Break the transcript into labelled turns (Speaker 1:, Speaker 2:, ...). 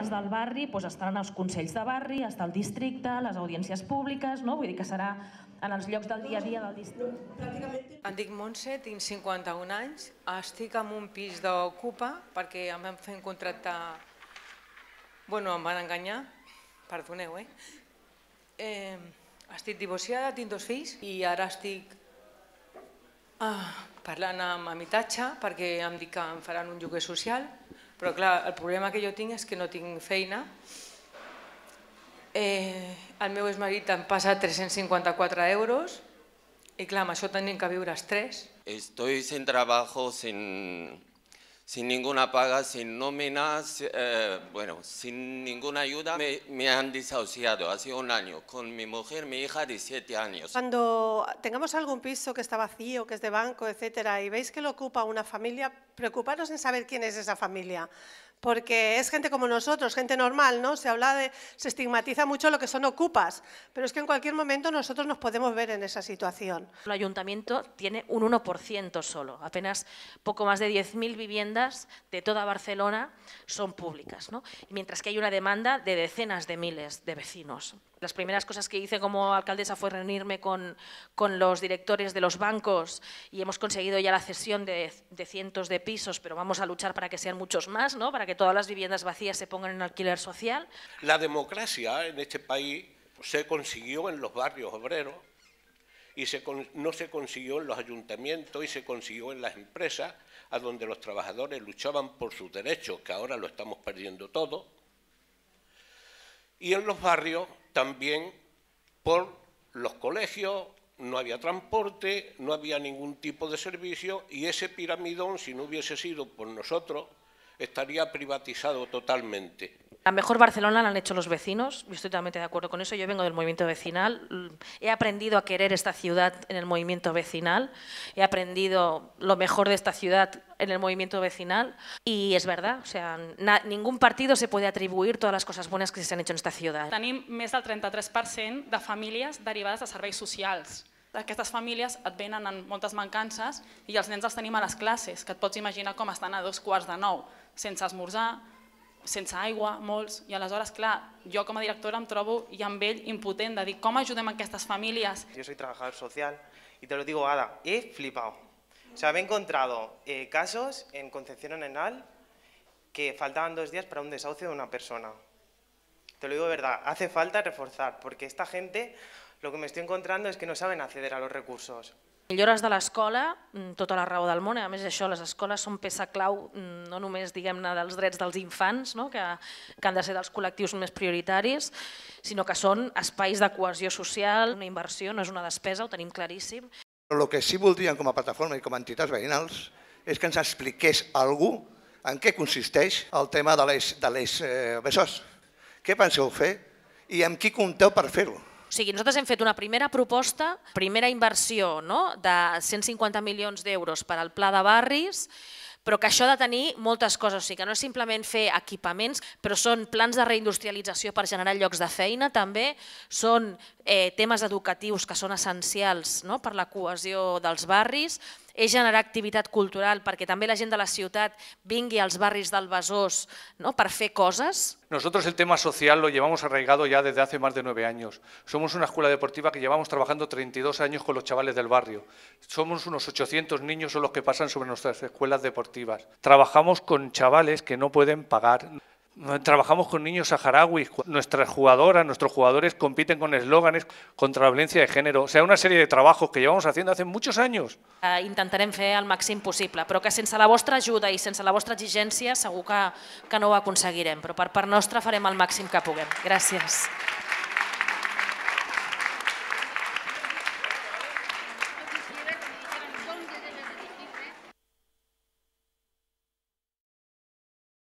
Speaker 1: temes del barri doncs estaran els consells de barri, està el districte, les audiències públiques, no? vull dir que serà en els llocs del dia a dia del
Speaker 2: districte. Em dic Montse, tinc 51 anys, estic en un pis d'Ocupa perquè em van fer contractar... Bueno, em van enganyar, perdoneu, eh? eh estic divorciada, tinc dos fills i ara estic ah, parlant amb habitatge perquè em dic que em faran un lloguer social però clar, el problema que jo tinc és que no tinc feina. Eh, el meu exmarit em passa 354 euros i clar, amb això hem que viure els tres. Estoy sin trabajo, sin sin ninguna paga, sin nóminas, eh, bueno, sin ninguna ayuda, me, han desahuciado hace un año con mi mujer, mi hija de siete años. Cuando tengamos algún piso que está vacío, que es de banco, etcétera, y veis que lo ocupa una familia, preocuparos en saber quién es esa familia, porque es gente como nosotros, gente normal, ¿no? Se habla de, se estigmatiza mucho lo que son ocupas, pero es que en cualquier momento nosotros nos podemos ver en esa situación.
Speaker 1: El ayuntamiento tiene un 1% solo, apenas poco más de 10.000 viviendas de toda Barcelona son públicas, ¿no? Mientras que hay una demanda de decenas de miles de vecinos. Las primeras cosas que hice como alcaldesa fue reunirme con, los directores de los bancos y hemos conseguido ya la cesión de, cientos de pisos, pero vamos a luchar para que sean muchos más, ¿no? para que todas las viviendas vacías se pongan en alquiler social.
Speaker 2: La democracia en este país se consiguió en los barrios obreros y no se consiguió en los ayuntamientos y se consiguió en las empresas, a donde los trabajadores luchaban por sus derechos, que ahora lo estamos perdiendo todo, y en los barrios también por los colegios, no había transporte, no había ningún tipo de servicio y ese piramidón, si no hubiese sido por nosotros, estaría privatizado totalmente.
Speaker 1: La mejor Barcelona la han hecho los vecinos, yo estoy totalmente de acuerdo con eso, yo vengo del movimiento vecinal, he aprendido a querer esta ciudad en el movimiento vecinal, he aprendido lo mejor de esta ciudad en el movimiento vecinal y es verdad, o sea, na, ningún partido se puede atribuir todas las cosas buenas que se han hecho en esta ciudad. Tenim més del 33% de famílies derivades de serveis socials. Aquestes famílies et venen en moltes mancances i els nens els tenim a les classes, que et pots imaginar com estan a dos quarts de nou. sense esmorzar, sense aigua, molts, i las clar, jo com a directora em trobo i amb ell impotent de dir com ajudem aquestes
Speaker 2: Yo soy trabajador social y te lo digo, Ada, he flipado. O sea, he encontrado eh, casos en Concepción Arenal que faltaban dos días para un desahucio de una persona. Te lo digo de verdad, hace falta reforzar, porque esta gente, lo que me estoy encontrando es que no saben acceder a los recursos.
Speaker 1: Millores de l'escola, mm, tota la raó del món, a més això, les escoles són peça clau mm, no només diguem-ne dels drets dels infants, no? que, que han de ser dels col·lectius més prioritaris, sinó que són espais de cohesió social, una inversió, no és una despesa, ho tenim claríssim. Però el que sí voldríem com a plataforma i com a entitats veïnals és que ens expliqués algú en què consisteix el tema de les, de les eh, besòs. Què penseu fer i amb qui compteu per fer-ho? O sigui, nosaltres hem fet una primera proposta, primera inversió no? de 150 milions d'euros per al pla de barris, però que això ha de tenir moltes coses, o sigui que no és simplement fer equipaments, però són plans de reindustrialització per generar llocs de feina també, són eh, temes educatius que són essencials no? per la cohesió dels barris, es generar actividad cultural que también la gente de la ciudad vingui als barris del Besòs ¿no? Para fer coses.
Speaker 2: Nosotros el tema
Speaker 1: social lo llevamos arraigado ya desde hace más de nueve años. Somos una escuela deportiva que llevamos trabajando 32 años con los chavales del barrio. Somos unos 800 niños son los que pasan sobre nuestras escuelas deportivas.
Speaker 2: Trabajamos con chavales que no pueden pagar. Trabajamos con niños saharauis,
Speaker 1: nuestras jugadoras, nuestros jugadores compiten con eslóganes contra la violencia de género. O sea, una serie de trabajos que llevamos haciendo hace muchos años. Intentaré eh, intentarem al máximo posible, pero que sin la vuestra ayuda y sense la vuestra diligencia, que, que no va a Pero per part nuestra farem el máximo que puguem. Gracias.